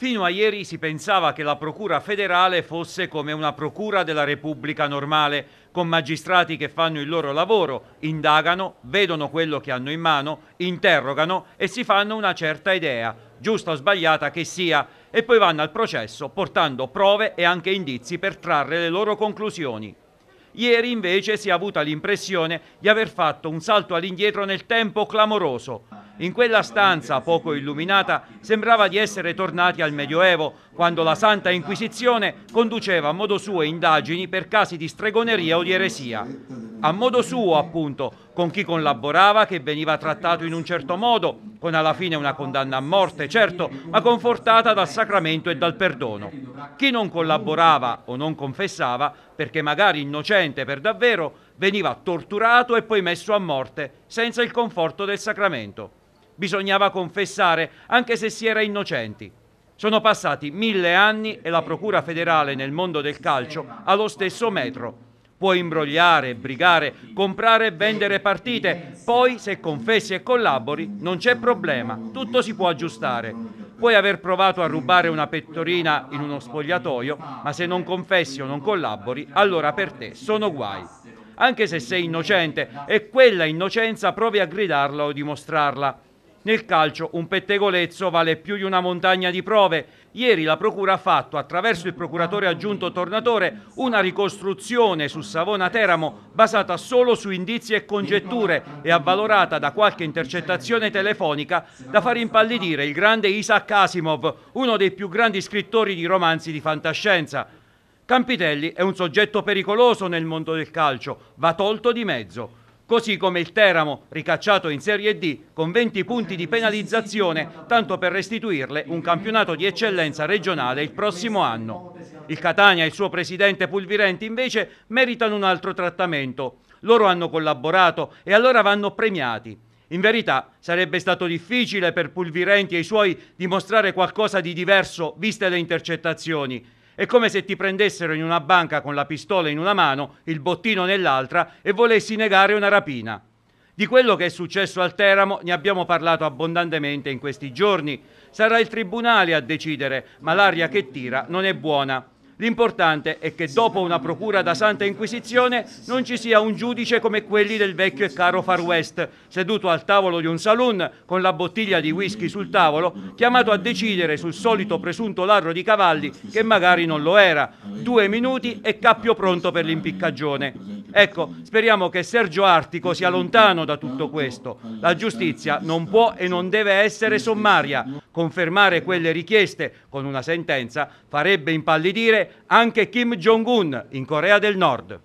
Fino a ieri si pensava che la Procura federale fosse come una Procura della Repubblica normale, con magistrati che fanno il loro lavoro, indagano, vedono quello che hanno in mano, interrogano e si fanno una certa idea, giusta o sbagliata che sia, e poi vanno al processo portando prove e anche indizi per trarre le loro conclusioni. Ieri invece si è avuta l'impressione di aver fatto un salto all'indietro nel tempo clamoroso. In quella stanza, poco illuminata, sembrava di essere tornati al Medioevo, quando la Santa Inquisizione conduceva a modo suo indagini per casi di stregoneria o di eresia. A modo suo, appunto, con chi collaborava che veniva trattato in un certo modo, con alla fine una condanna a morte, certo, ma confortata dal sacramento e dal perdono. Chi non collaborava o non confessava, perché magari innocente per davvero, veniva torturato e poi messo a morte senza il conforto del sacramento bisognava confessare, anche se si era innocenti. Sono passati mille anni e la Procura federale nel mondo del calcio ha lo stesso metro. Puoi imbrogliare, brigare, comprare e vendere partite, poi se confessi e collabori non c'è problema, tutto si può aggiustare. Puoi aver provato a rubare una pettorina in uno spogliatoio, ma se non confessi o non collabori, allora per te sono guai. Anche se sei innocente e quella innocenza provi a gridarla o dimostrarla. Nel calcio un pettegolezzo vale più di una montagna di prove. Ieri la Procura ha fatto, attraverso il procuratore aggiunto Tornatore, una ricostruzione su Savona Teramo basata solo su indizi e congetture e avvalorata da qualche intercettazione telefonica da far impallidire il grande Isaac Asimov, uno dei più grandi scrittori di romanzi di fantascienza. Campitelli è un soggetto pericoloso nel mondo del calcio, va tolto di mezzo così come il Teramo, ricacciato in Serie D con 20 punti di penalizzazione, tanto per restituirle un campionato di eccellenza regionale il prossimo anno. Il Catania e il suo presidente Pulvirenti invece meritano un altro trattamento. Loro hanno collaborato e allora vanno premiati. In verità sarebbe stato difficile per Pulvirenti e i suoi dimostrare qualcosa di diverso viste le intercettazioni è come se ti prendessero in una banca con la pistola in una mano, il bottino nell'altra e volessi negare una rapina. Di quello che è successo al Teramo ne abbiamo parlato abbondantemente in questi giorni. Sarà il Tribunale a decidere, ma l'aria che tira non è buona. L'importante è che dopo una procura da Santa Inquisizione non ci sia un giudice come quelli del vecchio e caro Far West, seduto al tavolo di un saloon con la bottiglia di whisky sul tavolo, chiamato a decidere sul solito presunto ladro di cavalli che magari non lo era. Due minuti e cappio pronto per l'impiccagione. Ecco, speriamo che Sergio Artico sia lontano da tutto questo. La giustizia non può e non deve essere sommaria, confermare quelle richieste con una sentenza farebbe impallidire anche Kim Jong-un in Corea del Nord.